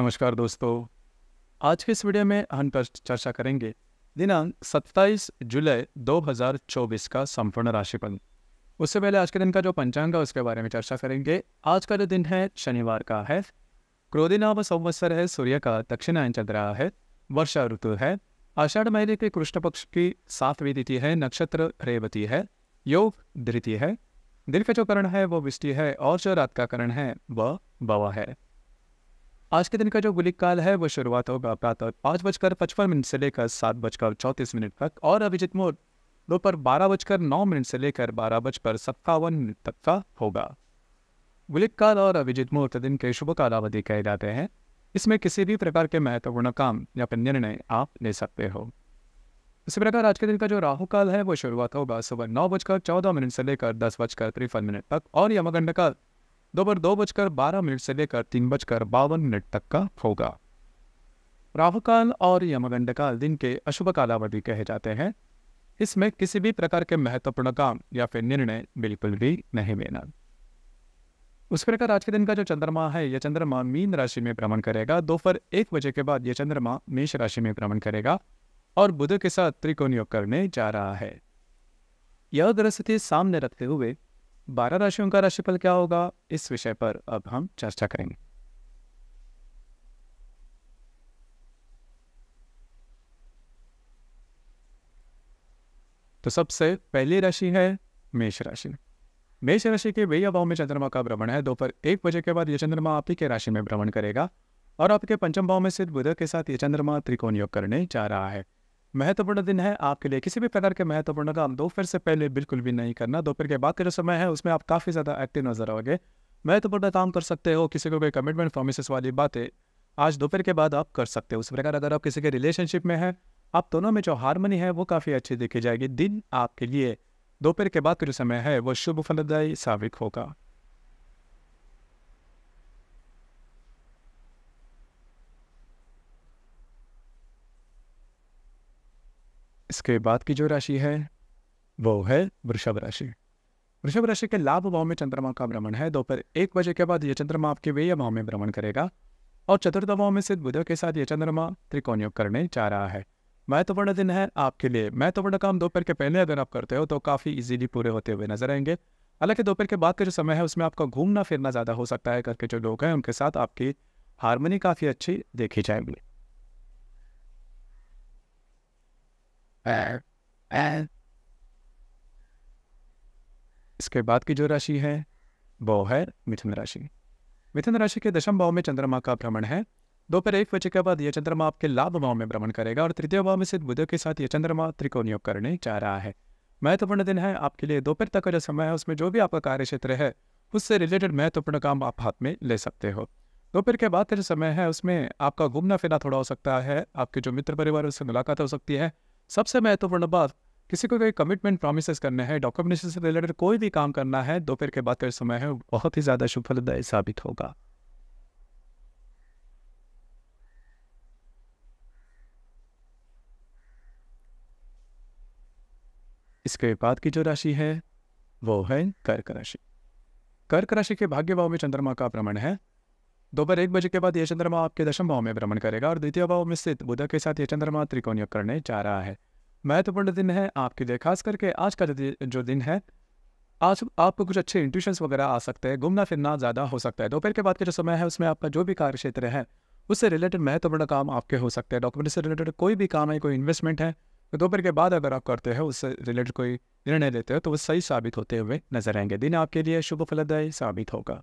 नमस्कार दोस्तों आज के इस वीडियो में हम चर्चा करेंगे दिनांक 27 जुलाई 2024 का संपूर्ण राशिफल उससे पहले आज के दिन का जो पंचांग है उसके बारे में चर्चा करेंगे आज का जो दिन है शनिवार का है क्रोधिना व संवत्सर है सूर्य का दक्षिणायन चंद्र रहा है वर्षा ऋतु है आषाढ़ महीने के कृष्ण पक्ष की सातवीं तिथि है नक्षत्र रेवती है योग धृति है दिल का जो करण है वो विष्टि है और जो रात का करण है वह बवा है आज के दिन का जो गुलिक काल है वो शुरुआत होगा प्रातः पाँच बजकर पचपन मिनट से लेकर सात बजकर चौंतीस मिनट तक और अभिजीत मोर दोपहर बारह बजकर नौ मिनट से लेकर बारह बजकर सत्तावन मिनट तक का होगा गुलिक काल और अभिजित मुहूर्त दिन के शुभ कालावधि कहे जाते हैं इसमें किसी भी प्रकार के महत्वपूर्ण काम या फिर निर्णय आप ले सकते हो इसी प्रकार आज के दिन का जो राहु काल है वो शुरुआत होगा सुबह नौ बजकर चौदह मिनट से लेकर दस बजकर तिरपन मिनट तक और यमगंड काल दोपहर दो, बजकर बारह मिनट से लेकर तीन बजकर बावन मिनट तक का होगा राहुकाल और यमगंड काल दिन के अशुभ कालावधि कहे जाते हैं इसमें किसी भी प्रकार के महत्वपूर्ण काम या फिर निर्णय बिल्कुल भी नहीं लेना उस प्रकार आज के दिन का जो चंद्रमा है यह चंद्रमा मीन राशि में भ्रमण करेगा दोपहर एक बजे के बाद यह चंद्रमा मेष राशि में भ्रमण करेगा और बुध के साथ त्रिकोण योग करने जा रहा है यह ग्रह स्थिति सामने रखते हुए बारह राशियों का राशिफल क्या होगा इस विषय पर अब हम चर्चा करेंगे तो सबसे पहली राशि है मेष राशि मेष राशि के वही भाव में चंद्रमा का भ्रमण है दोपहर एक बजे के बाद यह चंद्रमा आप ही के राशि में भ्रमण करेगा और आपके पंचम भाव में सिद्ध बुध के साथ यह चंद्रमा त्रिकोण योग करने जा रहा है महत्वपूर्ण दिन है आपके लिए किसी भी प्रकार के महत्वपूर्ण काम दोपहर से पहले बिल्कुल भी नहीं करना दोपहर के बाद का जो समय है उसमें आप काफ़ी ज़्यादा एक्टिव नजर आओगे महत्वपूर्ण काम कर सकते हो किसी को कोई कमिटमेंट प्रोमिस वाली बातें आज दोपहर के बाद आप कर सकते हो उस प्रकार अगर आप किसी के रिलेशनशिप में हैं आप दोनों में जो हारमोनी है वो काफ़ी अच्छी देखी जाएगी दिन आपके लिए दोपहर के बाद का जो समय है वो शुभ फलदायी साबित होगा इसके बाद की जो राशि है वो है वृषभ राशि वृषभ राशि के लाभ भाव में चंद्रमा का भ्रमण है दोपहर एक बजे के बाद यह चंद्रमा आपके व्यय भाव में भ्रमण करेगा और चतुर्थ भाव में सिद्ध बुध के साथ यह चंद्रमा त्रिकोण योग करने जा रहा है महत्वपूर्ण दिन है आपके लिए महत्वपूर्ण काम दोपहर के पहले अगर आप करते हो तो काफ़ी इजीली पूरे होते हुए नजर आएंगे हालांकि दोपहर के बाद का जो समय है उसमें आपका घूमना फिरना ज़्यादा हो सकता है करके जो लोग हैं उनके साथ आपकी हारमोनी काफ़ी अच्छी देखी जाएगी है इसके बाद की जो राशि है वो है मिथुन राशि मिथुन राशि के दशम भाव में चंद्रमा का भ्रमण है दोपहर एक बजे के बाद यह चंद्रमा आपके लाभ भाव में भ्रमण करेगा और तृतीय भाव में सिद्ध बुध के साथ यह चंद्रमा त्रिकोण योग करने जा रहा है महत्वपूर्ण दिन है आपके लिए दोपहर तक का जो समय है उसमें जो भी आपका कार्य क्षेत्र है उससे रिलेटेड महत्वपूर्ण काम आप हाथ में ले सकते हो दोपहर के बाद का जो समय है उसमें आपका घूमना फिरना थोड़ा हो सकता है आपके जो मित्र परिवार उससे मुलाकात हो सकती है सबसे महत्वपूर्ण बात किसी को कोई कमिटमेंट प्रोमिस करने हैं डॉक्यूमेंटेशन से रिलेटेड कोई भी काम करना है दोपहर के बाद का समय है बहुत ही ज़्यादा शुभ साबित होगा इसके बाद की जो राशि है वो है कर्क राशि कर्क राशि के भाग्य भाव में चंद्रमा का भ्रमण है दोपहर एक बजे के बाद यह चंद्रमा आपके दशम भाव में भ्रमण करेगा और द्वितीय भाव में स्थित बुध के साथ यह चंद्रमा त्रिकोण योग करने जा रहा है महत्वपूर्ण दिन है आपके लिए खास करके आज का जो दिन है आज आपको कुछ अच्छे इंट्यूशंस वगैरह आ सकते हैं घूमना फिरना ज़्यादा हो सकता है दोपहर के बाद का जो समय है उसमें आपका जो भी कार्य क्षेत्र है उससे रिलेटेड महत्वपूर्ण काम आपके हो सकते हैं डॉक्यूमेंट से रिलेटेड कोई भी काम है कोई इन्वेस्टमेंट है तो दोपहर के बाद अगर आप करते हो उससे रिलेटेड कोई निर्णय लेते हो तो वो सही साबित होते हुए नजर आएंगे दिन आपके लिए शुभ फलदायी साबित होगा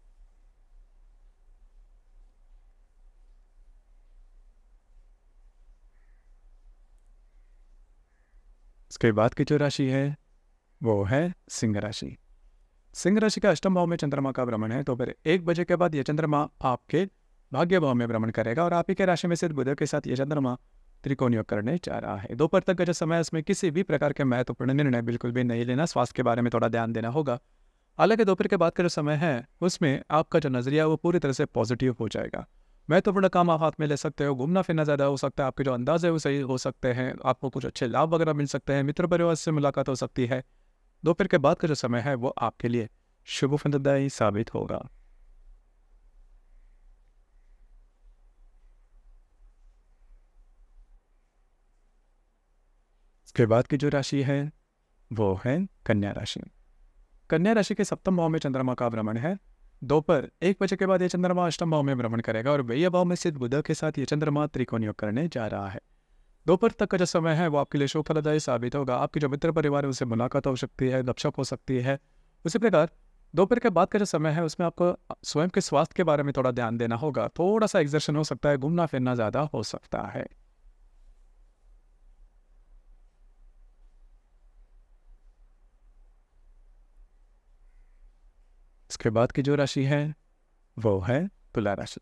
इसके बाद की जो राशि है वो है सिंह राशि सिंह राशि के अष्टम भाव में चंद्रमा का भ्रमण है तो फिर एक बजे के बाद यह चंद्रमा आपके भाग्य भाव में भ्रमण करेगा और आप ही के राशि में सिर्फ बुध के साथ यह चंद्रमा त्रिकोण योग करने जा रहा है दोपहर तक का जो समय इसमें किसी भी प्रकार के महत्वपूर्ण निर्णय बिल्कुल भी नहीं लेना स्वास्थ्य के बारे में थोड़ा ध्यान देना होगा हालांकि दोपहर के बाद का जो समय है उसमें आपका जो नजरिया वो पूरी तरह से पॉजिटिव हो जाएगा मैं तो बड़ा काम आप हाथ में ले सकते हो घूमना फिरना ज़्यादा हो सकता है आपके जो अंदाज है वो सही हो सकते हैं आपको कुछ अच्छे लाभ वगैरह मिल सकते हैं मित्र परिवार से मुलाकात हो सकती है दोपहर के बाद का जो समय है वो आपके लिए शुभ फलदायी साबित होगा इसके बाद की जो राशि है वो है कन्या राशि कन्या राशि के सप्तम भाव में चंद्रमा का भ्रमण है दोपहर एक बजे के बाद ये चंद्रमा अष्टम भाव में भ्रमण करेगा और व्यय भाव में सिद्ध बुध के साथ ये चंद्रमा त्रिकोण योग करने जा रहा है दोपहर तक का जो समय है वो आपके लिए शुभ फलदायी साबित होगा आपके जो मित्र परिवार है उससे मुलाकात हो सकती है गपशप हो सकती है उसी प्रकार दोपहर के बाद का जो समय है उसमें आपको स्वयं के स्वास्थ्य के बारे में थोड़ा ध्यान देना होगा थोड़ा सा एग्जर्शन हो सकता है घूमना फिरना ज़्यादा हो सकता है उसके बाद की जो राशि है वो है तुला राशि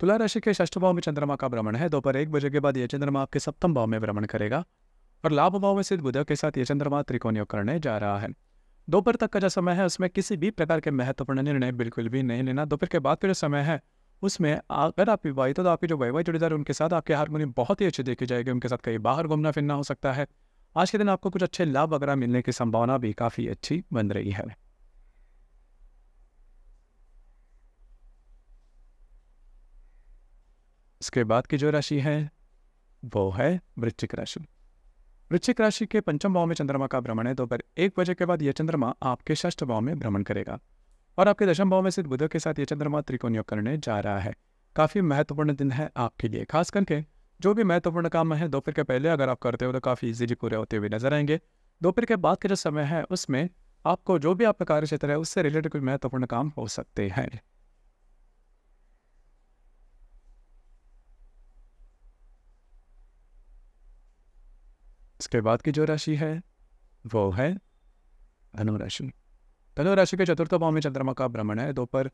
तुला राशि के षष्ठ भाव में चंद्रमा का भ्रमण है दोपहर एक बजे के बाद यह चंद्रमा आपके सप्तम भाव में भ्रमण करेगा और लाभ भाव में सिद्ध बुध के साथ यह चंद्रमा त्रिकोण करने जा रहा है दोपहर तक का जो समय है उसमें किसी भी प्रकार के महत्वपूर्ण निर्णय बिल्कुल भी नहीं लेना दोपहर के बाद का जो समय है उसमें अगर आप विवाहित हो तो आपके जो वैवाहिक है उनके साथ आपके हारमोनी बहुत ही अच्छी देखी जाएगी उनके साथ कहीं बाहर घूमना फिरना हो सकता है आज के दिन आपको कुछ अच्छे लाभ वगैरह मिलने की संभावना भी काफ़ी अच्छी बन रही है इसके बाद की जो राशि है वो है वृश्चिक राशि वृश्चिक राशि के पंचम भाव में चंद्रमा का भ्रमण है दोपहर तो एक बजे के बाद यह चंद्रमा आपके षष्ठ भाव में भ्रमण करेगा और आपके दशम भाव में सिर्फ बुध के साथ यह चंद्रमा योग करने जा रहा है काफ़ी महत्वपूर्ण दिन है आपके लिए खास करके जो भी महत्वपूर्ण काम है दोपहर के पहले अगर आप करते हो तो काफ़ी इजीली पूरे होते हुए नजर आएंगे दोपहर के बाद के जो समय है उसमें आपको जो भी आपका कार्य क्षेत्र है उससे रिलेटेड कोई महत्वपूर्ण काम हो सकते हैं इसके बाद की जो राशि है वो है धनुराशि धनुराशि के चतुर्थ भाव में चंद्रमा का भ्रमण है दोपहर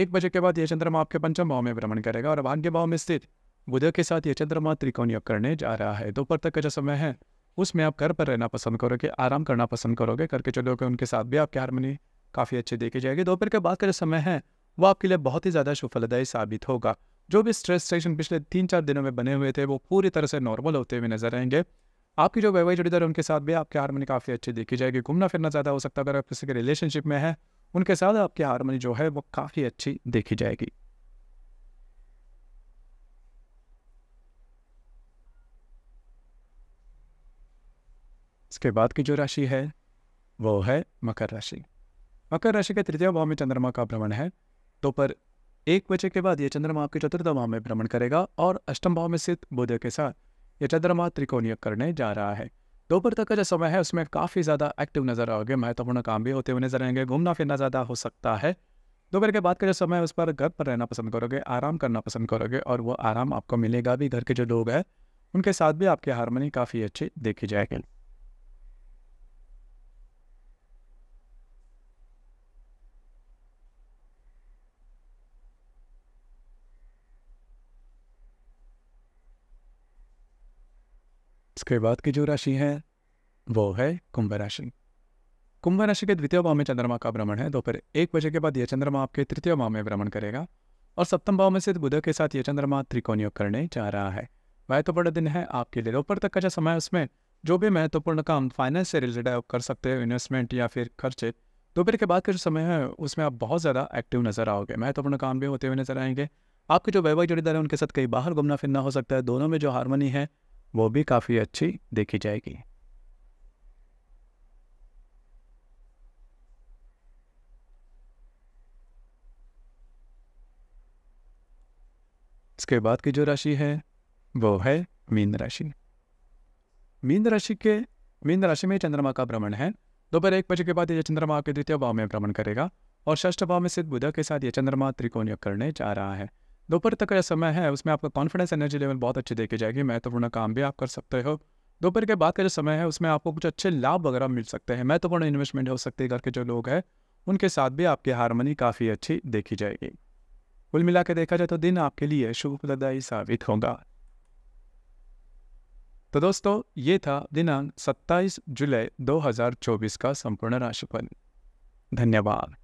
एक बजे के बाद यह चंद्रमा आपके पंचम भाव में भ्रमण करेगा और भाग्य भाव में स्थित बुध के साथ यह चंद्रमा त्रिकोण योग करने जा रहा है दोपहर तक का जो समय है उसमें आप घर पर रहना पसंद करोगे आराम करना पसंद करोगे करके चलोगे उनके साथ भी आपकी हारमोनी काफ़ी अच्छी देखी जाएगी दोपहर के बाद का जो समय है वो आपके लिए बहुत ही ज़्यादा सुफलदायी साबित होगा जो भी स्ट्रेस सेशन पिछले तीन चार दिनों में बने हुए थे वो पूरी तरह से नॉर्मल होते हुए नजर आएंगे आपकी जो वैवाहिक जोड़ीदार उनके साथ भी आपकी हारमोनी काफ़ी अच्छी देखी जाएगी घूमना फिरना ज़्यादा हो सकता है अगर आप किसी के रिलेशनशिप में है उनके साथ आपकी हारमोनी जो है वो काफ़ी अच्छी देखी जाएगी इसके बाद की जो राशि है वो है मकर राशि मकर राशि के तृतीय भाव में चंद्रमा का भ्रमण है दोपहर तो एक बजे के बाद ये चंद्रमा आपके चतुर्थ भाव में भ्रमण करेगा और अष्टम भाव में स्थित बुध के साथ यह चंद्रमा त्रिकोणीय करने जा रहा है दोपहर तक का जो समय है उसमें काफ़ी ज़्यादा एक्टिव नज़र आओगे महत्वपूर्ण काम भी होते हुए नजर आएंगे घूमना फिरना ज़्यादा हो सकता है दोपहर के बाद का जो समय है उस पर घर पर रहना पसंद करोगे आराम करना पसंद करोगे और वो आराम आपको मिलेगा भी घर के जो लोग हैं उनके साथ भी आपकी हारमोनी काफ़ी अच्छी देखी जाएगी इसके बाद की जो राशि है वो है कुंभ राशि कुंभ राशि के द्वितीय भाव में चंद्रमा का भ्रमण है दोपहर एक बजे के बाद यह चंद्रमा आपके तृतीय भाव में भ्रमण करेगा और सप्तम भाव में स्थित बुध के साथ यह चंद्रमा त्रिकोण योग करने जा रहा है वह तो बड़ा दिन है आपके लिए दोपहर तक का जो समय उसमें जो भी महत्वपूर्ण काम फाइनेंस से रिलेटेड आप कर सकते हो इन्वेस्टमेंट या फिर खर्चे दोपहर के बाद का जो समय है उसमें आप बहुत ज़्यादा एक्टिव नजर आओगे महत्वपूर्ण काम भी होते हुए नजर आएंगे आपके जो वैवाहिक जोड़ीदार है उनके साथ कहीं बाहर घूमना फिरना हो सकता है दोनों में जो हारमोनी है वो भी काफ़ी अच्छी देखी जाएगी इसके बाद की जो राशि है वो है मीन राशि मीन राशि के मीन राशि में चंद्रमा का भ्रमण है दोपहर एक बजे के बाद यह चंद्रमा के द्वितीय भाव में भ्रमण करेगा और षष्ठ भाव में स्थित बुध के साथ यह चंद्रमा त्रिकोणीय करने जा रहा है दोपहर तक का जो समय है उसमें आपका कॉन्फिडेंस एनर्जी लेवल बहुत अच्छी देखी जाएगी महत्वपूर्ण काम भी आप कर सकते हो दोपहर के बाद का जो समय है उसमें आपको कुछ अच्छे लाभ वगैरह मिल सकते हैं महत्वपूर्ण इन्वेस्टमेंट हो सकती है घर के जो लोग हैं उनके साथ भी आपकी हारमोनी काफ़ी अच्छी देखी जाएगी कुल मिला के देखा जाए तो दिन आपके लिए शुभदायी साबित होगा तो दोस्तों ये था दिनांक 27 जुलाई 2024 का संपूर्ण राशिफल धन्यवाद